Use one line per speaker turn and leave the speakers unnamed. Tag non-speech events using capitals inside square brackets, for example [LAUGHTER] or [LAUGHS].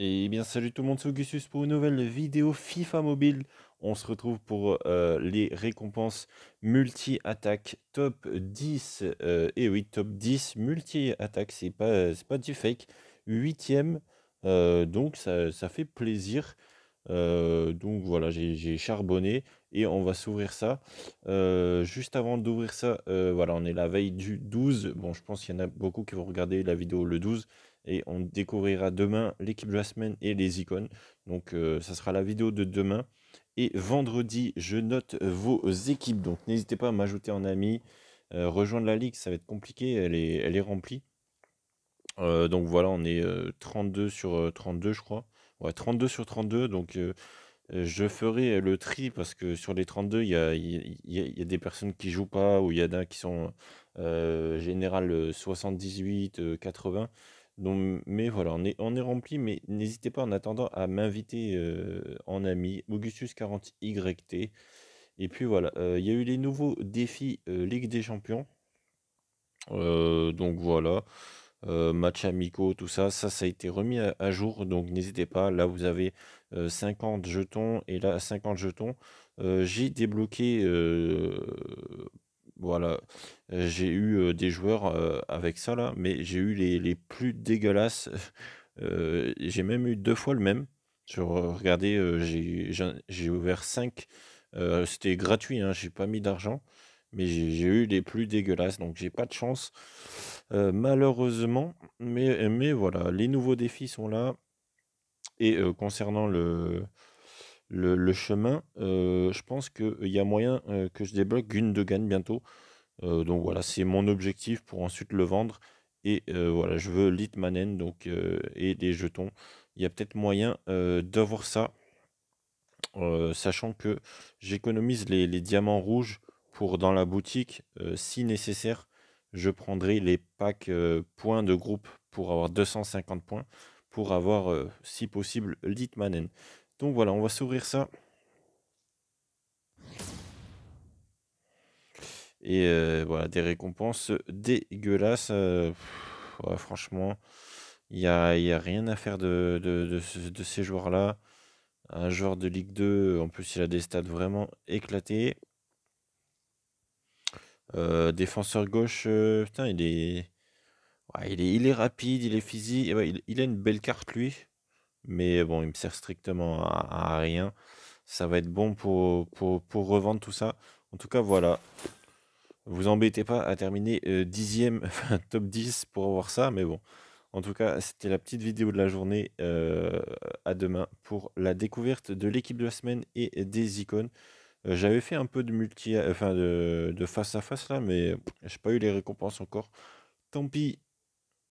Et eh bien salut tout le monde, c'est Augustus pour une nouvelle vidéo FIFA Mobile. On se retrouve pour euh, les récompenses multi-attaque top 10. et euh, eh oui, top 10 multi-attaque, c'est pas, pas du fake. 8ème, euh, donc ça, fait plaisir. Euh, donc voilà, j'ai charbonné et on va s'ouvrir ça. Euh, juste avant d'ouvrir ça, euh, voilà, on est la veille du 12. Bon, je pense qu'il y en a beaucoup qui vont regarder la vidéo le 12 et on découvrira demain l'équipe de la semaine et les icônes. Donc ça sera la vidéo de demain. Et vendredi, je note vos équipes. Donc n'hésitez pas à m'ajouter en ami. rejoindre la ligue, ça va être compliqué, elle est, elle est remplie. donc voilà, on est 32 sur 32, je crois. Ouais, 32 sur 32, donc je ferai le tri parce que sur les 32, il y a, y a- des personnes qui jouent pas ou il y en a qui sont général 78, 80. Donc, mais voilà, on est, on est rempli, mais n'hésitez pas en attendant à m'inviter en ami, Augustus40YT. Et puis voilà, il y a eu les nouveaux défis Ligue des Champions. donc voilà. Euh, match amico tout ça, ça, ça a été remis à, jour. Donc n'hésitez pas. Là, vous avez 50 euh, jetons et là, 50 jetons. Euh, j'ai débloqué. voilà, j'ai eu des joueurs avec ça là, mais j'ai eu les, plus dégueulasses. [LAUGHS] j'ai même eu deux fois le même. Je regardais, j'ai ouvert 5. C'était gratuit, hein, j'ai pas mis d'argent mais j'ai eu les plus dégueulasses, donc j'ai pas de chance. Euh, malheureusement. Mais, mais voilà, les nouveaux défis sont là. Et concernant le, le, chemin, je pense qu'il y a moyen que je débloque une de gagne bientôt. donc voilà, c'est mon objectif pour ensuite le vendre. Et voilà, je veux Litmanen donc, et des jetons. Il y a peut-être moyen d'avoir ça. sachant que j'économise les, diamants rouges pour dans la boutique si nécessaire je prendrai les packs euh, points de groupe pour avoir 250 points, pour avoir, euh, si possible, Litmanen. Donc voilà, on va s'ouvrir ça. Et euh, voilà, des récompenses dégueulasses. franchement, il n'y a, y a, rien à faire de, de ces joueurs-là. Un joueur de Ligue 2, en plus, il a des stats vraiment éclatés. Euh, défenseur gauche, euh, il est... il est. il est, rapide, il est physique. il, a une belle carte, lui. Mais bon, il me sert strictement à, rien. Ça va être bon pour, pour, revendre tout ça. En tout cas, voilà. Vous embêtez pas à terminer 10 euh, dixième, [LAUGHS] top 10 pour avoir ça. Mais bon. En tout cas, c'était la petite vidéo de la journée. à demain pour la découverte de l'équipe de la semaine et des icônes. Euh, j'avais fait un peu de multi, enfin de, de, face à face là, mais j'ai pas eu les récompenses encore. Tant pis,